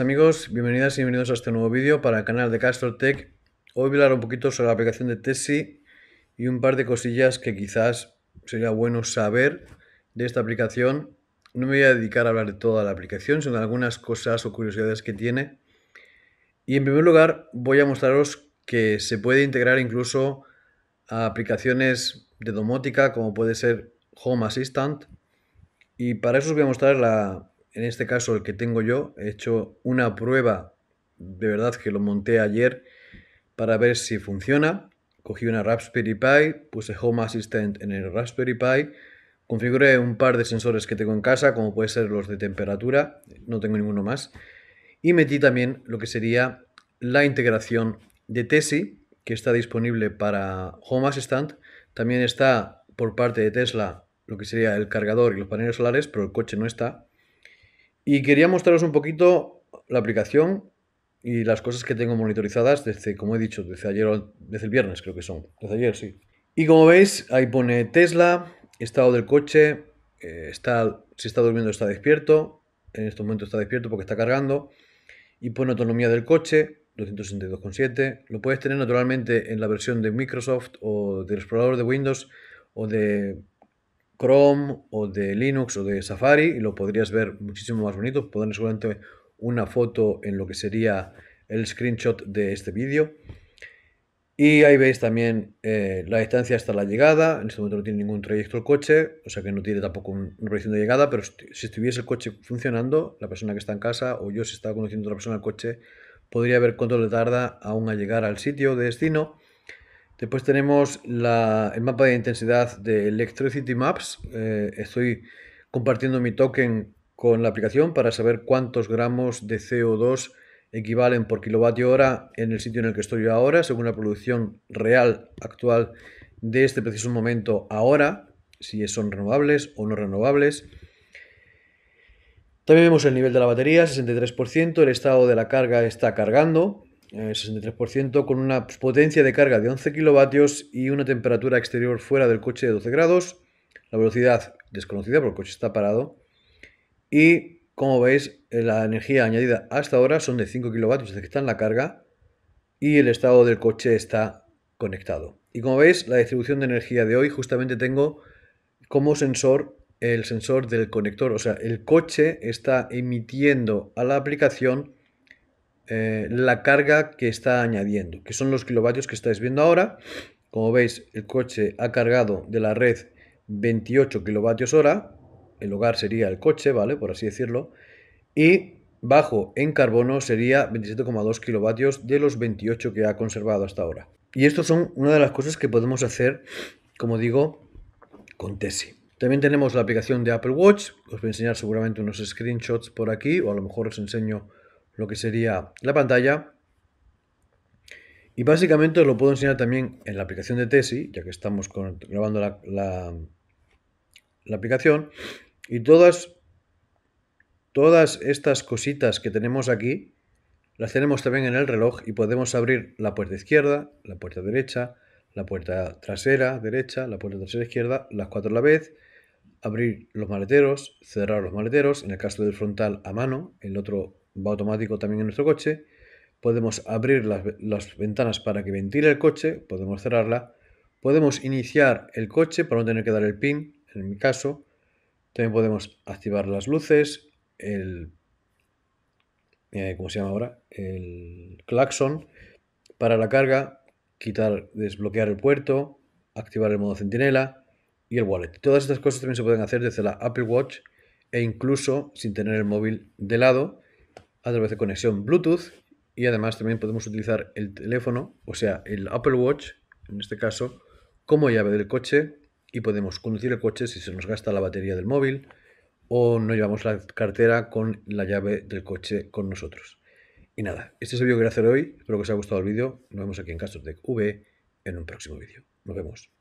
amigos, bienvenidas y bienvenidos a este nuevo vídeo para el canal de Castor Tech. Hoy voy a hablar un poquito sobre la aplicación de Tesi y un par de cosillas que quizás sería bueno saber de esta aplicación. No me voy a dedicar a hablar de toda la aplicación, sino de algunas cosas o curiosidades que tiene. Y en primer lugar voy a mostraros que se puede integrar incluso a aplicaciones de domótica como puede ser Home Assistant. Y para eso os voy a mostrar la, en este caso el que tengo yo, he hecho una prueba, de verdad que lo monté ayer, para ver si funciona. Cogí una Raspberry Pi, puse Home Assistant en el Raspberry Pi, configuré un par de sensores que tengo en casa, como pueden ser los de temperatura, no tengo ninguno más, y metí también lo que sería la integración de Tesi, que está disponible para Home Assistant, también está por parte de Tesla lo que sería el cargador y los paneles solares, pero el coche no está, y quería mostraros un poquito la aplicación y las cosas que tengo monitorizadas desde, como he dicho, desde ayer, desde el viernes creo que son. Desde ayer, sí. Y como veis, ahí pone Tesla, estado del coche, eh, está, si está durmiendo está despierto, en este momento está despierto porque está cargando, y pone autonomía del coche, 262,7. Lo puedes tener naturalmente en la versión de Microsoft o del explorador de Windows o de Chrome o de Linux o de Safari y lo podrías ver muchísimo más bonito. Podrán solamente una foto en lo que sería el screenshot de este vídeo. Y ahí veis también eh, la distancia hasta la llegada. En este momento no tiene ningún trayecto el coche, o sea que no tiene tampoco una proyección de llegada, pero si estuviese el coche funcionando, la persona que está en casa o yo si está conociendo a otra persona al coche, podría ver cuánto le tarda aún a llegar al sitio de destino. Después tenemos el mapa de intensidad de Electricity Maps. Eh, estoy compartiendo mi token con la aplicación para saber cuántos gramos de CO2 equivalen por kilovatio hora en el sitio en el que estoy yo ahora, según la producción real actual de este preciso momento ahora, si son renovables o no renovables. También vemos el nivel de la batería, 63%, el estado de la carga está cargando, 63%, eh, con una potencia de carga de 11 kilovatios y una temperatura exterior fuera del coche de 12 grados. La velocidad desconocida porque el coche está parado. Y como veis, eh, la energía añadida hasta ahora son de 5 kilovatios es que está en la carga y el estado del coche está conectado. Y como veis, la distribución de energía de hoy justamente tengo como sensor el sensor del conector, o sea, el coche está emitiendo a la aplicación eh, la carga que está añadiendo, que son los kilovatios que estáis viendo ahora. Como veis, el coche ha cargado de la red 28 kilovatios hora, el hogar sería el coche, ¿vale? Por así decirlo, y bajo en carbono sería 27,2 kilovatios de los 28 que ha conservado hasta ahora. Y esto son una de las cosas que podemos hacer, como digo, con Tesi. También tenemos la aplicación de Apple Watch, os voy a enseñar seguramente unos screenshots por aquí, o a lo mejor os enseño lo que sería la pantalla. Y básicamente os lo puedo enseñar también en la aplicación de Tesi, ya que estamos grabando la, aplicación. Y todas, todas estas cositas que tenemos aquí, las tenemos también en el reloj y podemos abrir la puerta izquierda, la puerta derecha, la puerta trasera derecha, la puerta trasera izquierda, las cuatro a la vez, abrir los maleteros, cerrar los maleteros, en el caso del frontal a mano, el otro va automático también en nuestro coche. Podemos abrir las, ventanas para que ventile el coche, podemos cerrarla. Podemos iniciar el coche para no tener que dar el pin, en mi caso. También podemos activar las luces, el... Eh, ¿Cómo se llama ahora? El claxon para la carga, quitar, desbloquear el puerto, activar el modo centinela y el wallet. Todas estas cosas también se pueden hacer desde la Apple Watch e incluso sin tener el móvil de lado a través de conexión Bluetooth y además también podemos utilizar el teléfono, o sea, el Apple Watch, en este caso, como llave del coche y podemos conducir el coche si se nos gasta la batería del móvil o no llevamos la cartera con la llave del coche con nosotros. Y nada, este es el vídeo que a hacer hoy. Espero que os haya gustado el vídeo. Nos vemos aquí en Casos V en un próximo vídeo. Nos vemos.